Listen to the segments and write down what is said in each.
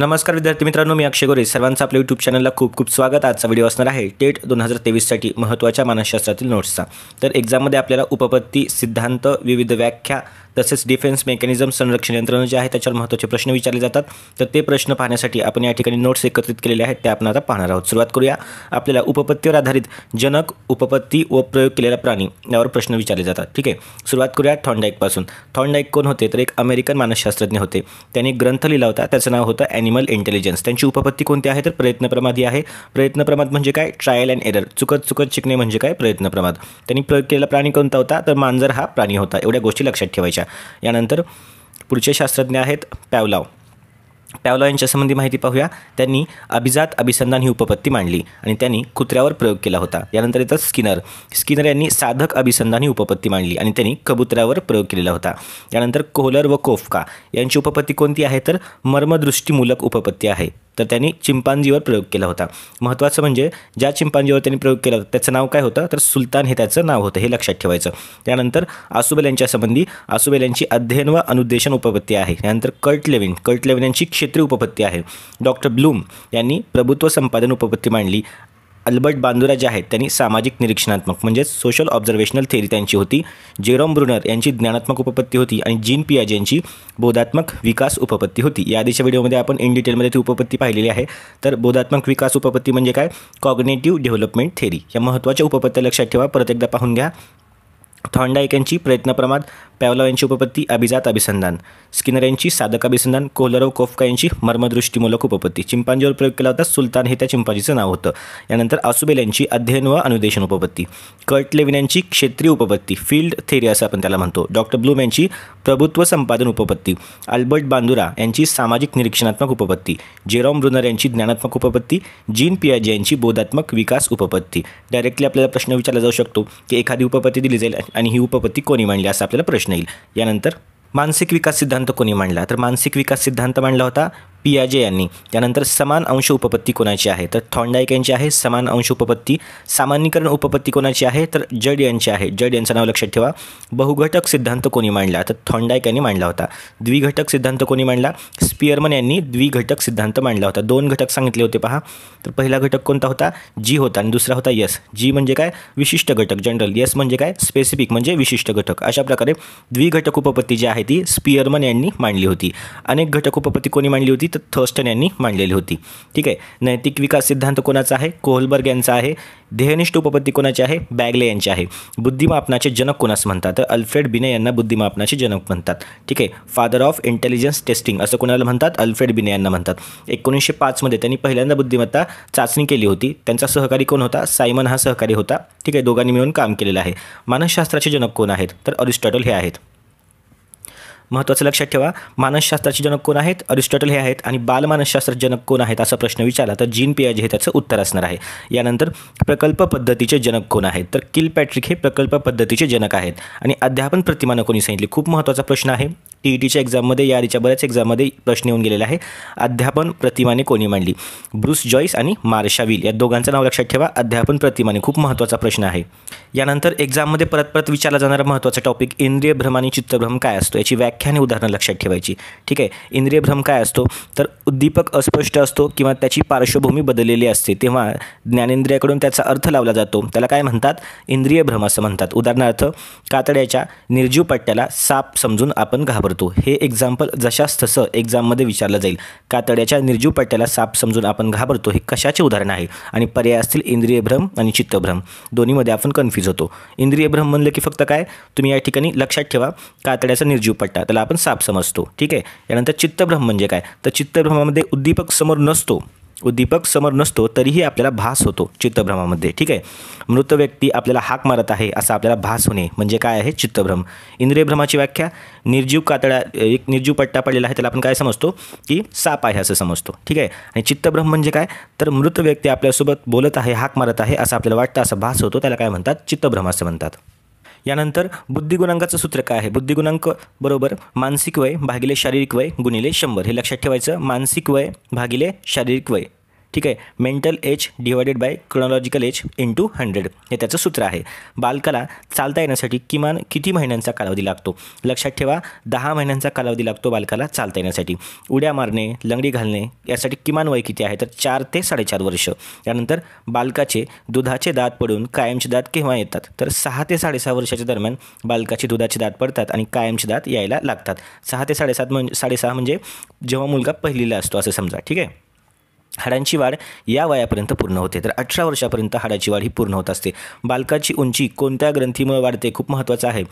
नमस्कार विद्यार्थी मित्रांनो मी अक्षय गोरे सर्वांचं आपल्या यूट्यूब चॅनलला खूप खूप स्वागत आजचा व्हिडिओ असणार आहे टेट दोन हजार तेवीससाठी महत्त्वाच्या मानसशास्त्रातील नोट्सचा तर एक्झाममध्ये आपल्याला उपपत्ती सिद्धांत विविध व्याख्या तसेच डिफेन्स मेकॅनिझम संरक्षण यंत्रणा जे आहे त्याच्यावर महत्त्वाचे प्रश्न विचारले जातात तर ते प्रश्न पाहण्यासाठी आपण या ठिकाणी नोट्स एकत्रित केलेले आहेत ते आपण आता पाहणार आहोत सुरुवात करूया आपल्याला उपपत्तीवर आधारित जनक उपपत्ती व प्रयोग केलेला प्राणी यावर प्रश्न विचारले जातात ठीक आहे सुरुवात करूया थॉन्डाईकपासून थॉन्डाईक कोण होते तर एक अमेरिकन मानसशास्त्रज्ञ होते त्यांनी ग्रंथ लिहिला होता त्याचं नाव होतं ॲनिमल इंटेलिजन्स त्यांची उपपत्ती कोणती आहे तर प्रयत्नप्रमादी आहे प्रयत्नप्रमाद म्हणजे काय ट्रायल अँड एरर चुकत चुकत शिकणे म्हणजे काय प्रयत्नप्रमाद त्यांनी प्रयोग केलेला प्राणी कोणता होता तर मांजर हा प्राणी होता एवढ्या गोष्टी लक्षात ठेवायच्या यानंतर पुढचे शास्त्रज्ञ आहेत पॅवलाव पॅवलाव यांच्यासंबंधी माहिती पाहूया त्यांनी अभिजात अभिसंधान ही उपपत्ती मांडली आणि त्यांनी कुत्र्यावर प्रयोग केला होता यानंतर येतात स्किनर स्किनर यांनी साधक अभिसंधान ही उपपत्ती मांडली आणि त्यांनी कबुतऱ्यावर प्रयोग केलेला होता यानंतर कोहलर व कोफका यांची उपपत्ती कोणती आहे तर मर्मदृष्टीमूलक उपपत्ती आहे तर त्यांनी चिंपांजीवर प्रयोग केला होता महत्त्वाचं म्हणजे ज्या चिंपांजीवर त्यांनी प्रयोग केला होता त्याचं नाव काय होतं तर सुलतान हे त्याचं नाव होतं हे लक्षात ठेवायचं त्यानंतर आसुबेल यांच्या संबंधी आसुबेल यांची अध्ययन व अनुद्देशन उपपत्ती आहे त्यानंतर कर्ट लेविन कर्ट लेविन यांची क्षेत्रीय उपपत्ती आहे डॉक्टर ब्लूम यांनी प्रभुत्व संपादन उपपत्ती मांडली अल्बर्ट बांदुरा जे आहेत त्यांनी सामाजिक निरीक्षणात्मक म्हणजेच सोशल ऑब्झर्वेशनल थेरी त्यांची होती जेरोम ब्रुनर यांची ज्ञानात्मक उपपत्ती होती आणि जीन पियाज यांची बोधात्मक विकास उपपत्ती होती या आधीच्या व्हिडिओमध्ये आपण इन डिटेलमध्ये ती उपपत्ती पाहिलेली आहे तर बोधात्मक विकास उपपत्ती म्हणजे काय कॉग्नेटिव्ह डेव्हलपमेंट थेरी या महत्त्वाच्या उपपत्त्या लक्षात ठेवा परत एकदा पाहून घ्या थॉंडायक यांची प्रयत्नप्रमाद पॅवला यांची उपपत्ती अभिजात अभिसंधान स्किनर यांची साधक अभिसंधान कोहलरव कोफका यांची मर्मदृष्टीमूलक उपपत्ती चिंपांजीवर प्रयोग केला होता सुलतान हे त्या चिंपांजीचं नाव होतं यानंतर आसुबेल यांची अध्ययन व अनुदेशन उपपत्ती कर्ट लेविन यांची क्षेत्रीय उपपत्ती फील्ड थेरी असं आपण त्याला म्हणतो डॉक्टर ब्लूम यांची प्रभुत्व संपादन उपपत्ती अल्बर्ट बांदुरा यांची सामाजिक निरीक्षणात्मक उपपत्ती जेरॉम ब्रुनर यांची ज्ञानात्मक उपपत्ती जीन पियाजे यांची बोधात्मक विकास उपपत्ती डायरेक्टली आपल्याला प्रश्न विचारला जाऊ शकतो की एखादी उपपत्ती दिली जाईल आणि ही उपपत्ती कोणी मांडली असा आपल्याला प्रश्न यानंतर मानसिक विकास सिद्धांत कोणी मांडला तर मानसिक विकास सिद्धांत मांडला होता पियाजे यांनी त्यानंतर समान अंश उपपत्ती कोणाची आहे तर थॉन्डाईक यांची आहे समान अंश उपपत्ती सामान्यीकरण उपपत्ती कोणाची आहे तर जड यांची आहे जड यांचं नाव लक्षात ठेवा बहुघटक सिद्धांत कोणी मांडला तर थॉन्डाईक यांनी मांडला होता द्विघटक सिद्धांत कोणी मांडला स्पियरमन यांनी द्विघटक सिद्धांत मांडला होता दोन घटक सांगितले होते पहा तर पहिला घटक कोणता होता जी होता आणि दुसरा होता यस जी म्हणजे काय विशिष्ट घटक जनरल यस म्हणजे काय स्पेसिफिक म्हणजे विशिष्ट घटक अशा प्रकारे द्विघटक उपपत्ती जी आहे ती स्पियरमन यांनी मांडली होती अनेक घटक उपपत्ती कोणी मांडली होती तर थर्स्टन यांनी मांडलेली होती ठीक आहे नैतिक विकास सिद्धांत कोणाचा आहे कोहलबर्ग यांचा आहे ध्येयनिष्ठ उपपत्ती कोणाची आहे बॅगले यांची आहे बुद्धिमापनाचे जनक कोणास म्हणतात तर अल्फ्रेड बिने यांना बुद्धिमापनाचे जनक म्हणतात ठीक आहे फादर ऑफ इंटेलिजन्स टेस्टिंग असं कोणाला म्हणतात अल्फ्रेड बिने यांना म्हणतात एकोणीसशे पाचमध्ये त्यांनी पहिल्यांदा बुद्धिमत्ता चाचणी केली होती त्यांचा सहकारी कोण होता सायमन हा सहकारी होता ठीक आहे दोघांनी मिळून काम केलेलं आहे मानसशास्त्राचे जनक कोण आहेत तर अरिस्टॉटल हे आहेत महत्त्वाचं लक्षात ठेवा मानसशास्त्राचे जनक कोण आहेत अरिस्टॉटल हे आहेत आणि बालमानसशास्त्राचे जनक कोण आहेत असा प्रश्न विचारला तर जीन पियाज हे त्याचं उत्तर असणार आहे यानंतर प्रकल्प पद्धतीचे जनक कोण आहेत तर किल पॅट्रिक हे प्रकल्प पद्धतीचे जनक आहेत आणि अध्यापन प्रतिमानं कोणी सांगितली खूप महत्त्वाचा प्रश्न आहे टी ई टीच्या एक्झाममध्ये याआधीच्या बऱ्याच एक्झाममध्ये प्रश्न येऊन गेलेला आहे अध्यापन प्रतिमाने कोणी मांडली ब्रुस जॉईस आणि मार्शाविल या दोघांचं नाव लक्षात ठेवा अध्यापन प्रतिमाने खूप महत्त्वाचा प्रश्न आहे यानंतर एक्झाममध्ये परत परत विचारला जाणारा महत्त्वाचा टॉपिक इंद्रिय भ्रम आणि चित्रभ्रम काय असतो याची व्याख्या व्याख्याने उदाहरणं लक्षात ठेवायची ठीक आहे इंद्रिय भ्रम काय असतो तर उद्दीपक अस्पष्ट असतो किंवा त्याची पार्श्वभूमी बदललेली असते तेव्हा ज्ञानेंद्रियाकडून त्याचा अर्थ लावला जातो त्याला काय म्हणतात इंद्रिय भ्रम असं म्हणतात उदाहरणार्थ कातड्याच्या निर्जीव पट्ट्याला साप समजून आपण घाबरतो हे एक्झाम्पल जशास तसं एक्झाममध्ये विचारलं जाईल कातड्याच्या निर्जीव पट्ट्याला साप समजून आपण घाबरतो हे कशाचे उदाहरण आहे आणि पर्याय असतील इंद्रियभ्रम आणि चित्तभ्रम दोन्हीमध्ये आपण कन्फ्यूज होतो इंद्रियभ्रम म्हणलं की फक्त काय तुम्ही या ठिकाणी लक्षात ठेवा कातड्याचा निर्जीव पट्टा त्याला आपण साप समजतो ठीक आहे यानंतर चित्तभ्रम म्हणजे काय तर चित्तभ्रमामध्ये उद्दीपक समोर नसतो उद्दीपक समोर नसतो तरीही आपल्याला भास होतो चित्तभ्रमामध्ये ठीक आहे मृत व्यक्ती आपल्याला हाक मारत आहे असा आपल्याला भास होणे म्हणजे काय आहे चित्तभ्रम इंद्रियभ्रमाची व्याख्या निर्जीव कातळा एक निर्जीव पट्टा पडलेला आहे त्याला आपण काय समजतो की साप आहे असं समजतो ठीक आहे आणि चित्तभ्रम म्हणजे काय तर मृत व्यक्ती आपल्यासोबत बोलत आहे हाक मारत आहे असं आपल्याला वाटतं असं भास होतो त्याला काय म्हणतात चित्तभ्रम असं म्हणतात यानंतर बुद्धिगुणांकाचं सूत्र काय आहे बुद्धिगुणांक बरोबर मानसिक वय भागिले शारीरिक वय गुणिले शंभर हे लक्षात ठेवायचं मानसिक वय भागिले शारीरिक वय ठीक आहे mental age divided by chronological age into hundred हे त्याचं सूत्र आहे बालकाला चालता येण्यासाठी किमान किती महिन्यांचा कालावधी लागतो लक्षात ठेवा दहा महिन्यांचा कालावधी लागतो बालकाला चालता येण्यासाठी उड्या मारणे लंगडी घालणे यासाठी किमान वय किती आहे तर चार ते साडेचार वर्ष त्यानंतर बालकाचे दुधाचे दात पडून कायमचे दात केव्हा येतात तर सहा ते साडेसहा वर्षाच्या दरम्यान बालकाचे दुधाचे दात पडतात आणि कायमचे दात यायला लागतात सहा ते साडेसात म्हणजे साडेसहा म्हणजे जेव्हा मुलगा पहिलीला असतो असं समजा ठीक आहे हाडांची वाढ या वयापर्यंत पूर्ण होते तर अठरा वर्षापर्यंत हाडाची वाढ ही पूर्ण होत असते बालकाची उंची कोणत्या ग्रंथीमुळे वाढते खूप महत्त्वाचं आहे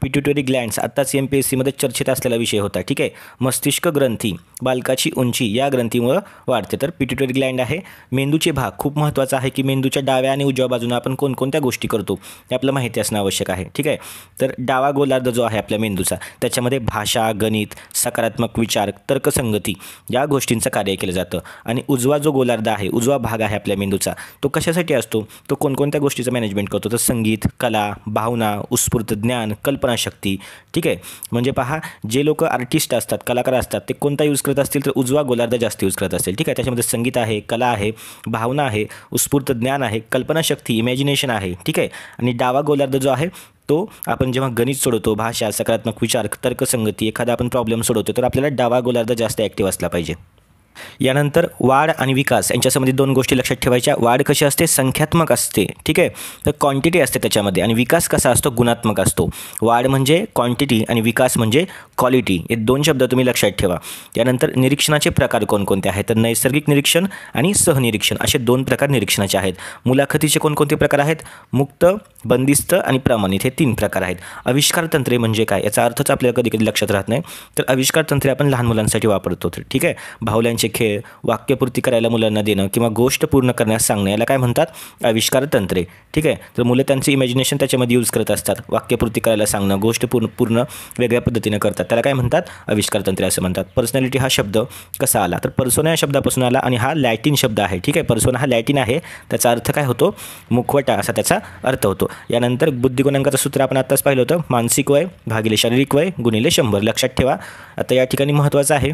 पिट्युटरी ग्लँड्स आत्ताच एम पी एस सीमध्ये चर्चेत असलेला विषय होता ठीक आहे मस्तिष्क ग्रंथी बालकाची उंची या ग्रंथीमुळं वाढते तर पिट्युटरी ग्लँड आहे मेंदूचे भाग खूप महत्त्वाचा आहे की मेंदूच्या डाव्या आणि उजव्या बाजूने आपण कोणकोणत्या गोष्टी करतो हे आपलं माहिती असणं आवश्यक आहे ठीक आहे तर डावा गोलार्ध जो आहे आपल्या मेंदूचा त्याच्यामध्ये भाषा गणित सकारात्मक विचार तर्कसंगती या गोष्टींचं कार्य केलं जातं आणि उजवा जो गोलार्ध आहे उजवा भाग आहे आपल्या मेंदूचा तो कशासाठी असतो तो कोणकोणत्या गोष्टीचं मॅनेजमेंट करतो तर संगीत कला भावना उत्स्फूर्त ज्ञान कल्प कल्पनाशक्ती ठीक आहे म्हणजे पहा जे लोक आर्टिस्ट असतात कलाकार असतात ते कोणता यूज करत असतील तर उजवा गोलार्ध जास्त यूज करत असतील ठीक आहे त्याच्यामध्ये संगीत आहे कला आहे भावना आहे उत्स्फूर्त ज्ञान आहे कल्पनाशक्ती इमॅजिनेशन आहे ठीक आहे आणि डावा गोलार्ध जो आहे तो आपण जेव्हा गणित सोडवतो भाषा सकारात्मक विचार तर्कसंगती एखादा आपण प्रॉब्लेम सोडवतो तर आपल्याला डावा गोलार्ध जास्त ॲक्टिव्ह असला पाहिजे यानंतर वाढ आणि विकास यांच्या संबंधित दोन गोष्टी लक्षात ठेवायच्या वाढ कशी असते संख्यात्मक असते ठीक आहे तर क्वांटिटी असते त्याच्यामध्ये आणि विकास कसा असतो गुणात्मक असतो वाढ म्हणजे क्वांटिटी आणि विकास म्हणजे क्वालिटी हे दोन शब्द तुम्ही लक्षात ठेवा यानंतर निरीक्षणाचे प्रकार कोणकोणते आहेत तर नैसर्गिक निरीक्षण आणि सहनिरीक्षण असे दोन प्रकार निरीक्षणाचे आहेत मुलाखतीचे कोणकोणते प्रकार आहेत मुक्त बंदिस्त आणि प्रमाणित हे तीन प्रकार आहेत आविष्कार तंत्रे म्हणजे काय याचा अर्थच आपल्याला कधी कधी लक्षात राहत नाही तर आविष्कार तंत्रे आपण लहान मुलांसाठी वापरतो ठीक आहे भावल्यांचे त्यांचे खेळ वाक्यपूर्ती करायला मुलांना देणं किंवा गोष्ट पूर्ण करण्यास सांगणं याला काय म्हणतात आविष्कार तंत्रे ठीक आहे तर मुलं त्यांचं इमॅजिनेशन त्याच्यामध्ये यूज करत असतात वाक्यपूर्ती करायला सांगणं गोष्ट पूर्ण पूर्ण वेगळ्या पद्धतीनं करतात त्याला काय म्हणतात आविष्कार तंत्रे असं म्हणतात पर्सनॅलिटी हा शब्द कसा आला तर पर्सोना या शब्दापासून आला आणि हा लॅटिन शब्द आहे ठीक आहे पर्सोना हा लॅटिन आहे त्याचा अर्थ काय होतो मुखवटा असा त्याचा अर्थ होतो यानंतर बुद्धिगुणांकाचं सूत्र आपण आत्ताच पाहिलं होतं मानसिक वय भागिले शारीरिक वय गुणिले शंभर लक्षात ठेवा आता या ठिकाणी महत्त्वाचं आहे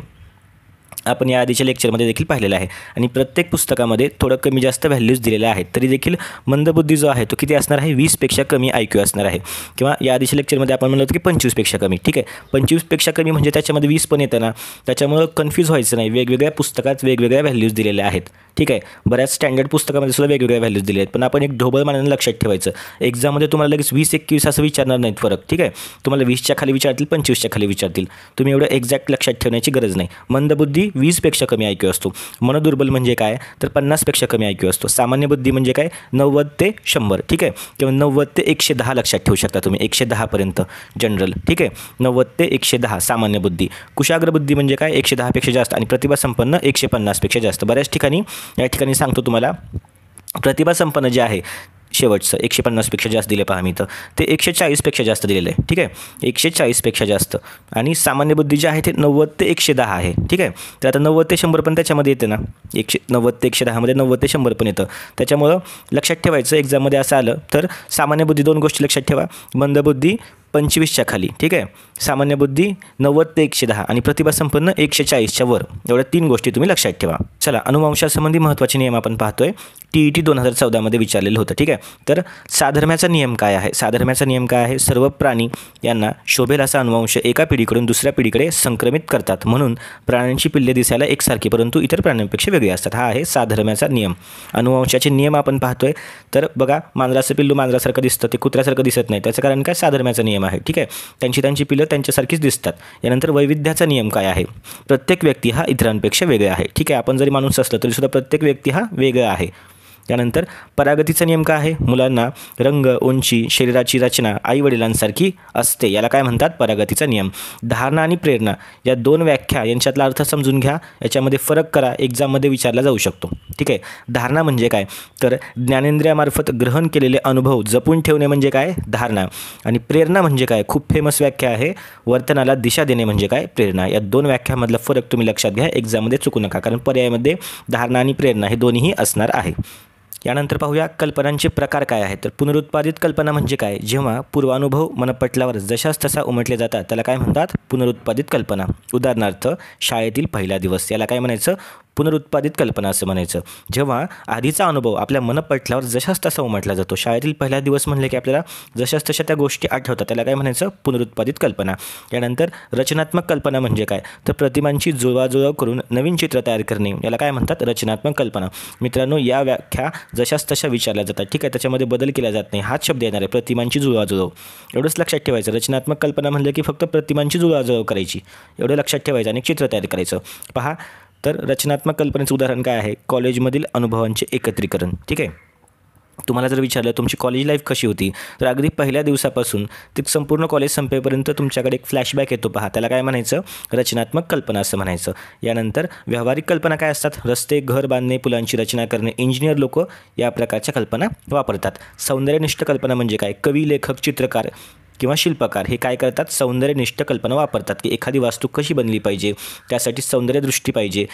आपण या आधीच्या लेक्चरमध्ये देखील पाहिलेलं आहे आणि प्रत्येक पुस्तकामध्ये थोडं कमी जास्त व्हॅल्यूज दिलेल्या आहेत तरी देखील मंदबुद्धी जो आहे तो किती असणार आहे वीसपेक्षा कमी आय क्यू असणार आहे किंवा या आधीच्या लेक्चरमध्ये आपण म्हणलं होतं की पंचवीसपेक्षा कमी ठीक आहे पंचवीसपेक्षा कमी म्हणजे त्याच्यामध्ये वीस पण येतं ना त्याच्यामुळं कन्फ्यूज व्हायचं नाही वेगवेगळ्या पुस्तकात वेगवेगळ्या व्हॅल्यूज दिलेल्या आहेत ठीक आहे बऱ्याच स्टँडर्ड पुस्तकामध्ये सुद्धा वेगवेगळ्या व्हॅल्यूज दिले आहेत पण आपण एक ढोबळ मानाने लक्षात ठेवायचं एक्झाममध्ये तुम्हाला लगेच वीस एकवीस असं विचारणार नाहीत फरक ठीक आहे तुम्हाला वीसच्या खाली विचारतील पंचवीसच्या खाली विचारतील तुम्ही एवढं एक्झॅक्ट लक्षात ठेवण्याची गरज नाही मंदबुद्धी बुद्धी वीसपेक्षा कमी ऐकू असतो मनदुर्बल म्हणजे काय तर पन्नासपेक्षा कमी ऐकू असतो सामान्य बुद्धी म्हणजे काय नव्वद ते शंभर ठीक आहे किंवा नव्वद ते एकशे दहा लक्षात ठेवू शकता तुम्ही एकशे दहापर्यंत जनरल ठीक आहे नव्वद ते एकशे दहा सामान्य बुद्धी कुशाग्र बुद्धी म्हणजे काय एकशे दहापेक्षा जास्त आणि प्रतिभासंपन्न एकशे पन्नासपेक्षा जास्त बऱ्याच ठिकाणी या ठिकाणी सांगतो तुम्हाला प्रतिभा संपन्न जे आहे शेवटचं एकशे पन्नासपेक्षा जास्त दिले पहा मी तर ते एकशे चाळीसपेक्षा जास्त दिलेलं आहे ठीक आहे एकशे चाळीसपेक्षा जास्त आणि सामान्य बुद्धी जी आहे ते नव्वद ते एकशे दहा आहे ठीक आहे तर आता नव्वद ते शंभर पण त्याच्यामध्ये येते ना एकशे नव्वद ते एकशे दहामध्ये नव्वद ते शंभर पण येतं त्याच्यामुळं लक्षात ठेवायचं एक्झाममध्ये असं आलं तर सामान्य बुद्धी दोन गोष्टी लक्षात ठेवा मंदबुद्धी पंचवीसच्या खाली ठीक आहे सामान्य बुद्धी नव्वद ते एकशे दहा आणि संपन्न एकशे चाळीसच्या वर एवढ्या तीन गोष्टी तुम्ही लक्षात ठेवा चला अनुवंशासंबंधी महत्त्वाचे नियम आपण पाहतोय टी ई टी दोन हजार चौदामध्ये विचारलेलं होतं ठीक आहे तर साधर्म्याचा नियम काय आहे साधर्म्याचा नियम काय आहे सर्व प्राणी यांना शोभेल असा अनुवंश एका पिढीकडून दुसऱ्या पिढीकडे संक्रमित करतात म्हणून प्राण्यांची पिल्ले दिसायला एकसारखी परंतु इतर प्राण्यांपेक्षा वेगळी असतात हा आहे साधर्म्याचा नियम अनुवंशाचे नियम आपण पाहतोय तर बघा मांजराचं पिल्लू मांजरासारखं दिसतं ते कुत्र्यासारखं दिसत नाही त्याचं कारण काय साधर्म्याचा नियम नियम आहे ठीक आहे त्यांची त्यांची पिलं त्यांच्यासारखीच दिसतात यानंतर वैविध्याचा नियम काय आहे प्रत्येक व्यक्ती हा इतरांपेक्षा वेगळा आहे ठीक आहे आपण जरी माणूस असलं तरीसुद्धा प्रत्येक व्यक्ती हा वेगळा आहे त्यानंतर परागतीचा नियम काय आहे मुलांना रंग उंची शरीराची रचना आईवडिलांसारखी असते याला काय म्हणतात परागतीचा नियम धारणा आणि प्रेरणा या दोन व्याख्या यांच्यातला अर्थ समजून घ्या याच्यामध्ये फरक करा एक्झाममध्ये विचारला जाऊ शकतो ठीक आहे धारणा म्हणजे काय तर ज्ञानेंद्रियामार्फत ग्रहण केलेले अनुभव जपून ठेवणे म्हणजे काय धारणा आणि प्रेरणा म्हणजे काय खूप फेमस व्याख्या आहे वर्तनाला दिशा देणे म्हणजे काय प्रेरणा या दोन व्याख्यामधला फरक तुम्ही लक्षात घ्या एक्झाममध्ये चुकू नका कारण पर्यायामध्ये धारणा आणि प्रेरणा हे दोन्हीही असणार आहे यानंतर पाहूया कल्पनांचे प्रकार काय आहेत तर पुनरुत्पादित कल्पना म्हणजे काय जेव्हा पूर्वानुभव मनपटलावर जशाच तसा उमटले जातात त्याला काय म्हणतात पुनरुत्पादित कल्पना उदाहरणार्थ शाळेतील पहिला दिवस याला काय म्हणायचं पुनरुत्पादित कल्पना असं म्हणायचं जेव्हा आधीचा अनुभव आपल्या मनपटल्यावर जशाच तसा उमटला जातो शाळेतील पहिला दिवस म्हणले की आपल्याला जशाच तशा त्या गोष्टी आठवतात त्याला काय म्हणायचं पुनरुत्पादित कल्पना यानंतर रचनात्मक कल्पना म्हणजे काय तर प्रतिमांची जुळवाजुळव करून नवीन चित्र तयार करणे याला काय म्हणतात रचनात्मक कल्पना मित्रांनो या व्याख्या जशाच तशा विचारल्या जातात ठीक आहे त्याच्यामध्ये बदल केला जात नाही हाच शब्द येणार आहे प्रतिमांची जुळवाजुळव एवढंच लक्षात ठेवायचं रचनात्मक कल्पना म्हणलं की फक्त प्रतिमांची जुळवाजुळव करायची एवढं लक्षात ठेवायचं आणि चित्र तयार करायचं पहा तर रचनात्मक कल्पनेचं उदाहरण काय आहे कॉलेजमधील अनुभवांचे एकत्रीकरण ठीक आहे तुम्हाला जर विचारलं तुमची कॉलेज लाईफ कशी होती तर अगदी पहिल्या दिवसापासून ते संपूर्ण कॉलेज संपेपर्यंत तुमच्याकडे एक फ्लॅशबॅक येतो पहा त्याला काय म्हणायचं रचनात्मक कल्पना असं म्हणायचं यानंतर व्यावहारिक कल्पना काय असतात रस्ते घर बांधणे पुलांची रचना करणे इंजिनियर लोक या प्रकारच्या कल्पना वापरतात सौंदर्यनिष्ठ कल्पना म्हणजे काय कवी लेखक चित्रकार किंवा शिल्पकार हे काय करतात सौंदर्यनिष्ठ कल्पना वापरतात की एखादी वास्तू कशी बनली पाहिजे त्यासाठी सौंदर्यदृष्टी पाहिजे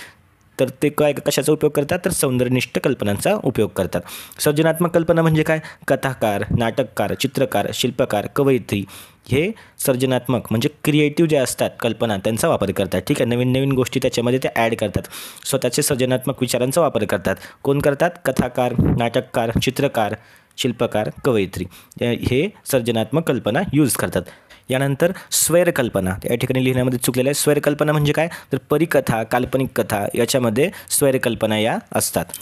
तर ते काय कशाचा उपयोग करतात तर सौंदर्यनिष्ठ कल्पनांचा उपयोग करतात सर्जनात्मक कल्पना म्हणजे काय कथाकार नाटककार चित्रकार शिल्पकार कवयित्री हे सर्जनात्मक म्हणजे क्रिएटिव्ह जे असतात कल्पना त्यांचा वापर करतात ठीक आहे नवीन नवीन गोष्टी त्याच्यामध्ये ते ॲड करतात स्वतःचे सर्जनात्मक विचारांचा वापर करतात कोण करतात कथाकार नाटककार चित्रकार शिल्पकार कवयित्री हे सर्जनात्मक कल्पना यूज करतात यानंतर स्वैरकल्पना या ठिकाणी लिहिण्यामध्ये चुकलेलं आहे स्वैरकल्पना म्हणजे काय तर परिकथा काल्पनिक कथा याच्यामध्ये स्वैरकल्पना या असतात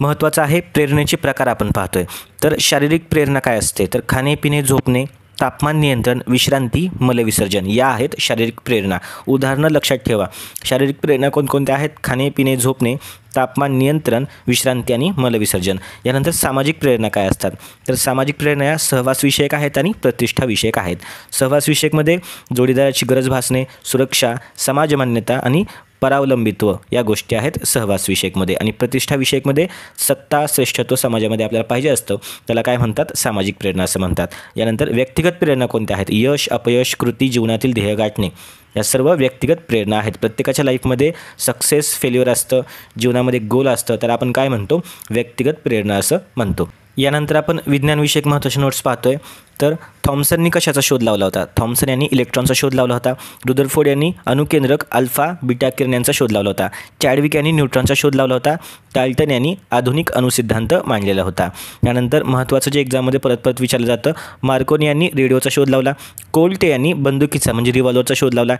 महत्त्वाचं आहे प्रेरणेचे प्रकार आपण पाहतोय तर शारीरिक प्रेरणा काय असते तर खाणे पिणे झोपणे तापमान नियंत्रण विश्रांती मलविसर्जन या आहेत शारीरिक प्रेरणा उदाहरणं लक्षात ठेवा शारीरिक प्रेरणा कोणकोणत्या आहेत खाणे पिणे झोपणे तापमान नियंत्रण विश्रांती आणि मलविसर्जन यानंतर सामाजिक प्रेरणा काय असतात तर सामाजिक प्रेरणा या सहवासविषयक आहेत आणि प्रतिष्ठाविषयक आहेत सहवासविषयकमध्ये जोडीदाराची गरज भासणे सुरक्षा समाजमान्यता आणि परावलंबित्व या गोष्टी आहेत सहवास विषयकमध्ये आणि प्रतिष्ठा विषयकमध्ये सत्ता श्रेष्ठत्व समाजामध्ये आपल्याला पाहिजे असतं त्याला काय म्हणतात सामाजिक प्रेरणा असं म्हणतात यानंतर व्यक्तिगत प्रेरणा कोणत्या आहेत यश अपयश कृती जीवनातील ध्येय गाठणे या सर्व व्यक्तिगत प्रेरणा आहेत प्रत्येकाच्या लाईफमध्ये सक्सेस फेल्युअर असतं जीवनामध्ये गोल असतं तर आपण काय म्हणतो व्यक्तिगत प्रेरणा असं म्हणतो यानंतर आपण विज्ञानविषयक महत्त्वाचे नोट्स पाहतोय तर थॉम्सननी कशाचा शोध लावला होता थॉम्सन यांनी इलेक्ट्रॉनचा शोध लावला होता रुदरफोर्ड यांनी अणुकेंद्रक अल्फा बिटा किरण्यांचा शोध लावला होता चॅडविक यांनी न्यूट्रॉनचा शोध लावला होता टाल्टन यांनी आधुनिक अणुसिद्धांत मांडलेला होता त्यानंतर महत्त्वाचं जे एक्झाममध्ये परत परत विचारलं जातं मार्कोनी यांनी रेडिओचा शोध लावला कोल्टे यांनी बंदुकीचा म्हणजे रिव्हॉल्वरचा शोध लावला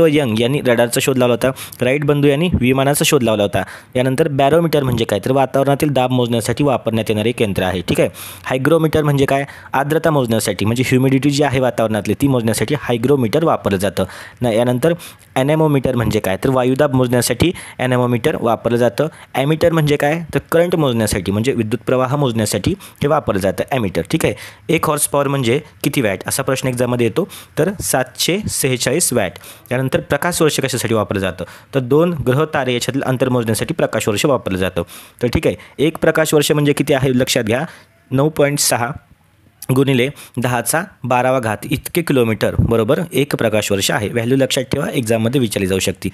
व यंग यांनी रडारचा शोध लावला होता राईट बंधू यांनी विमानाचा शोध लावला होता यानंतर बॅरोमीटर म्हणजे काय तर वातावरणातील दाब मोजण्यासाठी वापरण्यात येणारे केंद्र आहे ठीक आहे हायग्रोमीटर म्हणजे काय आर्द्रता मोजण्यासाठी म्हणजे म्हणजे ह्युमिडिटी जी आहे वातावरणातली ती मोजण्यासाठी हायग्रोमीटर वापरलं जातं न यानंतर ॲनेमोमीटर म्हणजे काय तर वायुदाब मोजण्यासाठी ॲनेमोमीटर वापरलं जातं ॲमिटर म्हणजे काय तर करंट मोजण्यासाठी म्हणजे विद्युत प्रवाह मोजण्यासाठी हे वापरलं जातं ॲमिटर ठीक आहे एक हॉर्स पॉवर म्हणजे किती वॅट असा प्रश्न एक्झाममध्ये येतो तर सातशे सेहेचाळीस वॅट त्यानंतर प्रकाशवर्ष कशासाठी वापरलं जातं तर दोन ग्रह तारे याच्यातील अंतर मोजण्यासाठी प्रकाशवर्ष वापरलं जातं तर ठीक आहे एक प्रकाशवर्ष म्हणजे किती आहे लक्षात घ्या नऊ पॉईंट सहा गुणिले दहाचा बारावा घात इतके किलोमीटर बरोबर एक प्रकाश वर्ष आहे व्हॅल्यू लक्षात ठेवा एक्झाममध्ये विचारली जाऊ शकते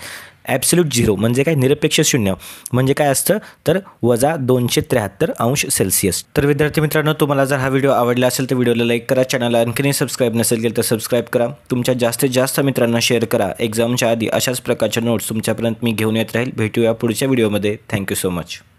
ॲब्सल्यूट झिरो म्हणजे काय निरपेक्ष शून्य म्हणजे काय असतं तर वजा दोनशे त्र्याहत्तर अंश सेल्सिअस तर विद्यार्थी मित्रांनो तुम्हाला जर हा व्हिडिओ आवडला असेल तर व्हिडिओला लाईक करा चॅनलला आणखीनही सबस्क्राईब नसेल केलं तर सबस्क्राईब करा तुमच्या जास्तीत जास्त मित्रांना शेअर करा एक्झामच्या आधी अशाच प्रकारच्या नोट्स तुमच्यापर्यंत मी घेऊन येत राहील भेटूया पुढच्या व्हिडिओमध्ये थँक्यू सो मच